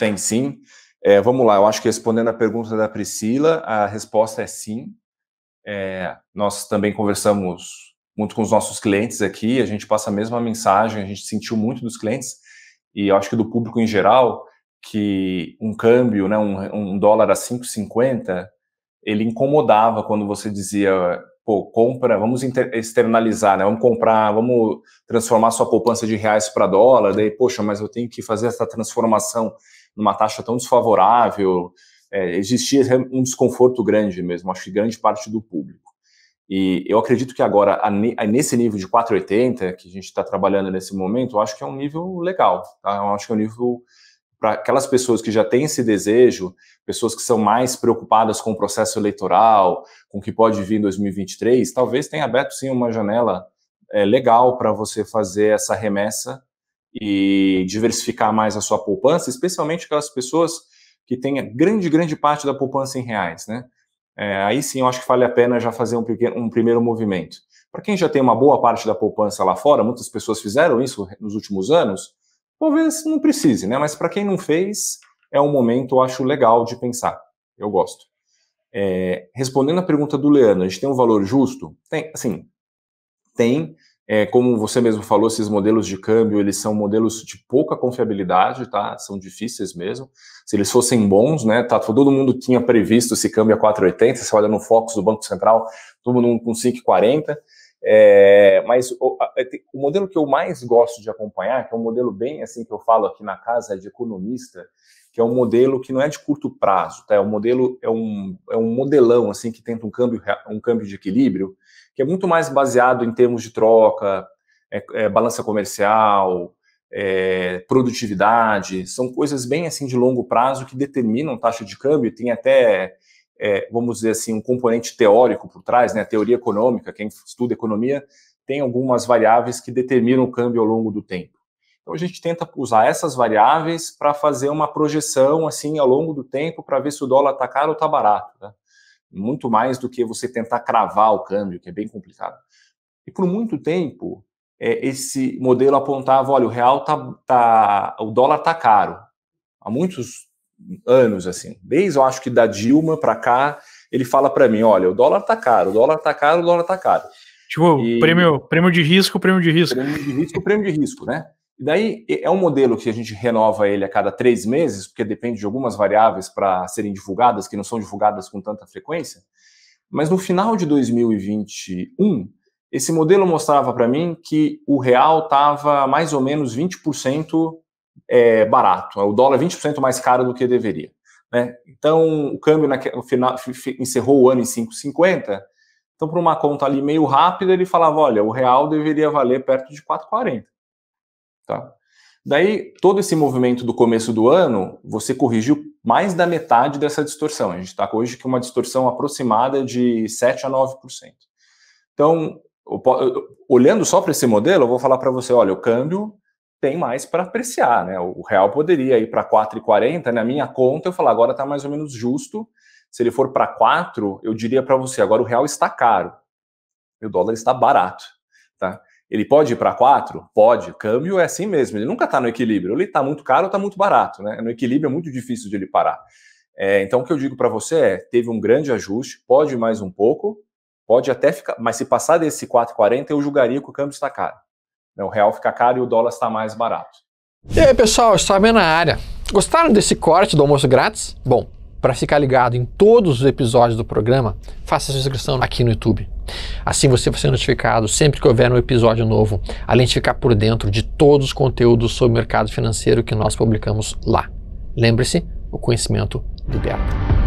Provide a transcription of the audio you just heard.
Tem sim. É, vamos lá, eu acho que respondendo a pergunta da Priscila, a resposta é sim. É, nós também conversamos muito com os nossos clientes aqui, a gente passa a mesma mensagem, a gente sentiu muito dos clientes e acho que do público em geral que um câmbio, né, um, um dólar a 5,50, ele incomodava quando você dizia pô, compra, vamos externalizar, né? Vamos comprar, vamos transformar sua poupança de reais para dólar, daí, poxa, mas eu tenho que fazer essa transformação numa taxa tão desfavorável. É, existia um desconforto grande mesmo, acho que grande parte do público. E eu acredito que agora, nesse nível de 4,80 que a gente está trabalhando nesse momento, eu acho que é um nível legal, tá? Eu acho que é um nível para aquelas pessoas que já têm esse desejo, pessoas que são mais preocupadas com o processo eleitoral, com o que pode vir em 2023, talvez tenha aberto sim uma janela é, legal para você fazer essa remessa e diversificar mais a sua poupança, especialmente aquelas pessoas que têm a grande, grande parte da poupança em reais, né? É, aí sim eu acho que vale a pena já fazer um, pequeno, um primeiro movimento. Para quem já tem uma boa parte da poupança lá fora, muitas pessoas fizeram isso nos últimos anos, Talvez não precise, né? Mas para quem não fez, é um momento, eu acho, legal de pensar. Eu gosto. É, respondendo a pergunta do Leandro, a gente tem um valor justo? Tem, assim, tem. É, como você mesmo falou, esses modelos de câmbio, eles são modelos de pouca confiabilidade, tá? São difíceis mesmo. Se eles fossem bons, né? Tá, todo mundo tinha previsto esse câmbio a 4,80, você olha no Focus do Banco Central, todo mundo com 5,40. É, mas o, é, o, modelo que eu mais gosto de acompanhar, que é um modelo bem assim que eu falo aqui na casa de economista, que é um modelo que não é de curto prazo, tá? É um modelo, é um, é um modelão assim que tenta um câmbio, um câmbio de equilíbrio, que é muito mais baseado em termos de troca, é, é, balança comercial, é, produtividade, são coisas bem assim de longo prazo que determinam taxa de câmbio. Tem até é, vamos dizer assim, um componente teórico por trás, né? A teoria econômica, quem estuda economia, tem algumas variáveis que determinam o câmbio ao longo do tempo. Então a gente tenta usar essas variáveis para fazer uma projeção assim ao longo do tempo para ver se o dólar está caro ou está barato, né? muito mais do que você tentar cravar o câmbio, que é bem complicado. E por muito tempo é, esse modelo apontava, olha, o real tá, tá o dólar está caro. Há muitos anos, assim. Desde, eu acho que da Dilma para cá, ele fala para mim, olha, o dólar tá caro, o dólar tá caro, o dólar tá caro. Tipo, e... prêmio, prêmio de risco, prêmio de risco. Prêmio de risco, prêmio de risco, né? E daí é um modelo que a gente renova ele a cada três meses, porque depende de algumas variáveis para serem divulgadas, que não são divulgadas com tanta frequência. Mas no final de 2021, esse modelo mostrava para mim que o real estava mais ou menos 20% é, barato. O dólar é 20% mais caro do que deveria. Né? Então, o câmbio na, no final, encerrou o ano em 5,50. Então, para uma conta ali meio rápida, ele falava: olha, o real deveria valer perto de 4,40. Tá? Daí, todo esse movimento do começo do ano, você corrigiu mais da metade dessa distorção. A gente está hoje com uma distorção aproximada de 7 a 9%. Então, olhando só para esse modelo, eu vou falar para você: olha, o câmbio tem mais para apreciar, né? O real poderia ir para 4,40, na minha conta eu falo, agora está mais ou menos justo. Se ele for para 4, eu diria para você, agora o real está caro. E o dólar está barato, tá? Ele pode ir para 4? Pode. Câmbio é assim mesmo, ele nunca está no equilíbrio. Ele está muito caro ou está muito barato, né? No equilíbrio é muito difícil de ele parar. É, então o que eu digo para você é, teve um grande ajuste, pode mais um pouco, pode até ficar, mas se passar desse 4,40 eu julgaria que o câmbio está caro. Né? O real fica caro e o dólar está mais barato. E aí, pessoal, Xavier na área. Gostaram desse corte do almoço grátis? Bom, para ficar ligado em todos os episódios do programa, faça sua inscrição aqui no YouTube. Assim você vai ser notificado sempre que houver um episódio novo, além de ficar por dentro de todos os conteúdos sobre o mercado financeiro que nós publicamos lá. Lembre-se, o conhecimento liberta.